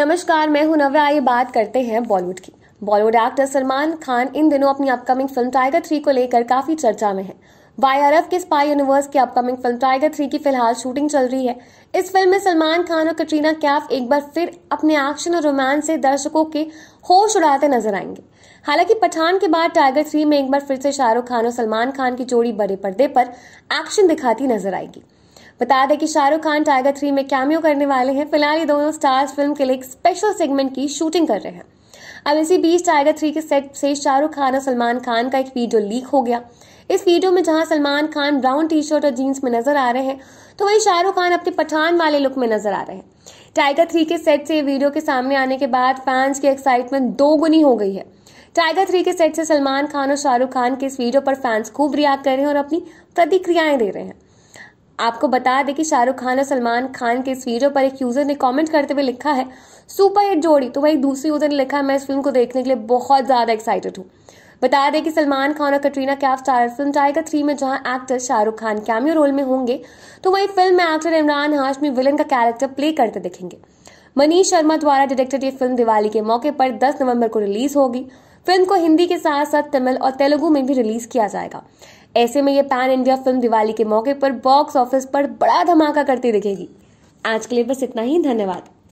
नमस्कार मैं हूं नव्या आइए बात करते हैं बॉलीवुड की बॉलीवुड एक्टर सलमान खान इन दिनों अपनी अपकमिंग फिल्म टाइगर थ्री को लेकर काफी चर्चा में है एफ के स्पाई यूनिवर्स की अपकमिंग फिल्म टाइगर थ्री की फिलहाल शूटिंग चल रही है इस फिल्म में सलमान खान और कटरीना कैफ एक बार फिर अपने एक्शन और रोमांस से दर्शकों के होश उड़ाते नजर आएंगे हालांकि पठान के बाद टाइगर थ्री में एक बार फिर से शाहरुख खान और सलमान खान की जोड़ी बड़े पर्दे पर एक्शन दिखाती नजर आएगी बता दें कि शाहरुख खान टाइगर थ्री में कैमियो करने वाले हैं फिलहाल ये दोनों स्टार्स फिल्म के लिए एक स्पेशल सेगमेंट की शूटिंग कर रहे हैं अब इसी बीच टाइगर थ्री के सेट से शाहरुख खान और सलमान खान का एक वीडियो लीक हो गया इस वीडियो में जहां Salman Khan brown T shirt और जीन्स में नजर आ रहे हैं तो वहीं शाहरुख खान अपने पठान वाले लुक में नजर आ रहे हैं टाइगर थ्री के सेट से वीडियो के सामने आने के बाद फैंस की एक्साइटमेंट दो गुनी हो गई है टाइगर थ्री के सेट से सलमान खान और शाहरुख खान के इस वीडियो पर फैंस खूब रिएक्ट कर रहे हैं और अपनी प्रतिक्रियाएं दे रहे हैं आपको बता दें कि शाहरुख खान और सलमान खान के इस वीडियो पर एक यूजर ने कमेंट करते हुए लिखा है सुपर हिट जोड़ी तो वही दूसरे यूजर ने लिखा है मैं इस फिल्म को देखने के लिए बहुत ज्यादा एक्साइटेड हूँ बता दें कि सलमान खान और Katrina Kaif star film Tiger three में जहां actor Shahrukh Khan cameo role में होंगे तो वही फिल्म में एक्टर इमरान हाशमी विलन का कैरेक्टर प्ले करते दिखेंगे मनीष शर्मा द्वारा डायरेक्टेड ये फिल्म दिवाली के मौके पर 10 नवंबर को रिलीज होगी फिल्म को हिंदी के साथ साथ तमिल और तेलुगु में भी रिलीज किया जाएगा ऐसे में ये पैन इंडिया फिल्म दिवाली के मौके पर बॉक्स ऑफिस पर बड़ा धमाका करती दिखेगी आज के लिए बस इतना ही धन्यवाद